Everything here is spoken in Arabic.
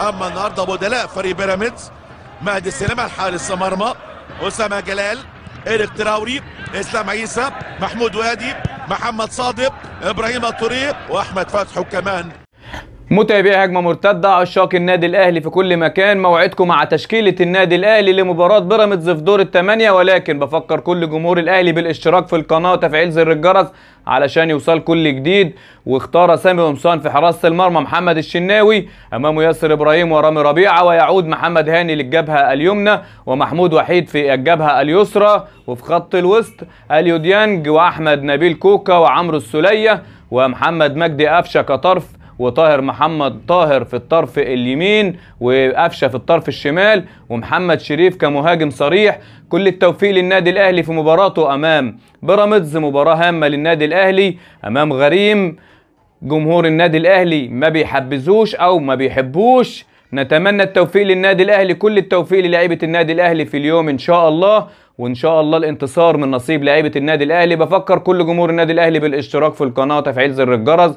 اما النهارده بدلاء فريق بيراميدز مهدي السلامه حارس مرمى اسامه جلال ايريك تراوري اسلام عيسى محمود وادي محمد صادق ابراهيم الطريق واحمد فتحي كمان متابعي هجمة مرتدة عشاق النادي الأهلي في كل مكان موعدكم مع تشكيلة النادي الأهلي لمباراة بيراميدز في دور الثمانية ولكن بفكر كل جمهور الأهلي بالاشتراك في القناة وتفعيل زر الجرس علشان يوصل كل جديد واختار سامي قمصان في حراسة المرمى محمد الشناوي أمامه ياسر إبراهيم ورامي ربيعة ويعود محمد هاني للجبهة اليمنى ومحمود وحيد في الجبهة اليسرى وفي خط الوسط أليو ديانج وأحمد نبيل كوكا وعمرو السلية ومحمد مجدي قفشة كطرف وطاهر محمد طاهر في الطرف اليمين وقفشه في الطرف الشمال ومحمد شريف كمهاجم صريح كل التوفيق للنادي الاهلي في مباراته امام بيراميدز مباراه هامه للنادي الاهلي امام غريم جمهور النادي الاهلي ما بيحبذوش او ما بيحبوش نتمنى التوفيق للنادي الاهلي كل التوفيق للاعيبه النادي الاهلي في اليوم ان شاء الله وان شاء الله الانتصار من نصيب لعيبه النادي الاهلي بفكر كل جمهور النادي الاهلي بالاشتراك في القناه وتفعيل زر الجرس